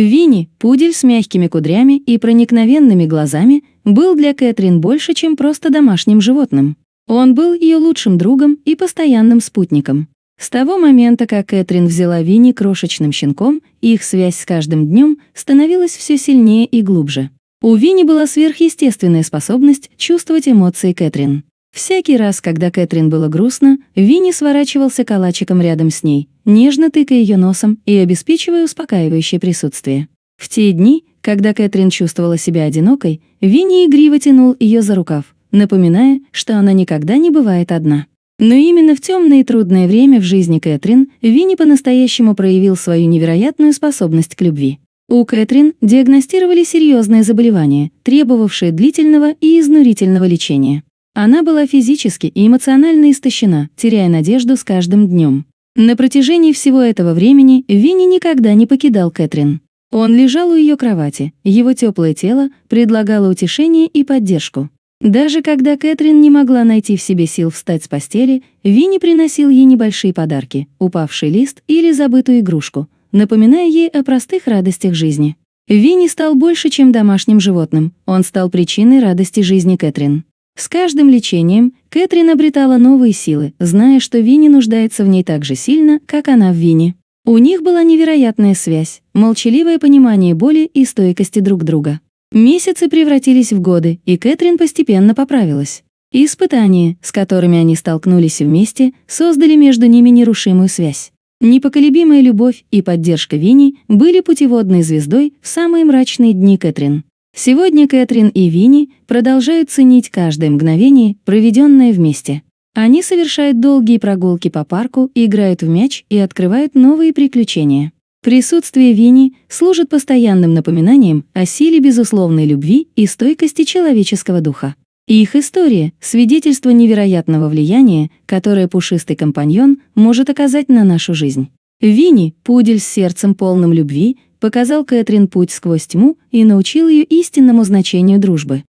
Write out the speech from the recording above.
Винни, пудель с мягкими кудрями и проникновенными глазами, был для Кэтрин больше, чем просто домашним животным. Он был ее лучшим другом и постоянным спутником. С того момента, как Кэтрин взяла Винни крошечным щенком, их связь с каждым днем становилась все сильнее и глубже. У Винни была сверхъестественная способность чувствовать эмоции Кэтрин. Всякий раз, когда Кэтрин было грустно, Винни сворачивался калачиком рядом с ней, нежно тыкая ее носом и обеспечивая успокаивающее присутствие. В те дни, когда Кэтрин чувствовала себя одинокой, Винни игриво тянул ее за рукав, напоминая, что она никогда не бывает одна. Но именно в темное и трудное время в жизни Кэтрин Винни по-настоящему проявил свою невероятную способность к любви. У Кэтрин диагностировали серьезное заболевание, требовавшее длительного и изнурительного лечения. Она была физически и эмоционально истощена, теряя надежду с каждым днем. На протяжении всего этого времени Винни никогда не покидал Кэтрин. Он лежал у ее кровати, его теплое тело предлагало утешение и поддержку. Даже когда Кэтрин не могла найти в себе сил встать с постели, Винни приносил ей небольшие подарки, упавший лист или забытую игрушку, напоминая ей о простых радостях жизни. Винни стал больше, чем домашним животным, он стал причиной радости жизни Кэтрин. С каждым лечением Кэтрин обретала новые силы, зная, что Винни нуждается в ней так же сильно, как она в Винни. У них была невероятная связь, молчаливое понимание боли и стойкости друг друга. Месяцы превратились в годы, и Кэтрин постепенно поправилась. испытания, с которыми они столкнулись вместе, создали между ними нерушимую связь. Непоколебимая любовь и поддержка Винни были путеводной звездой в самые мрачные дни Кэтрин. Сегодня Кэтрин и Винни продолжают ценить каждое мгновение, проведенное вместе. Они совершают долгие прогулки по парку, играют в мяч и открывают новые приключения. Присутствие Винни служит постоянным напоминанием о силе безусловной любви и стойкости человеческого духа. Их история — свидетельство невероятного влияния, которое пушистый компаньон может оказать на нашу жизнь. Винни — пудель с сердцем полным любви, показал Кэтрин путь сквозь тьму и научил ее истинному значению дружбы.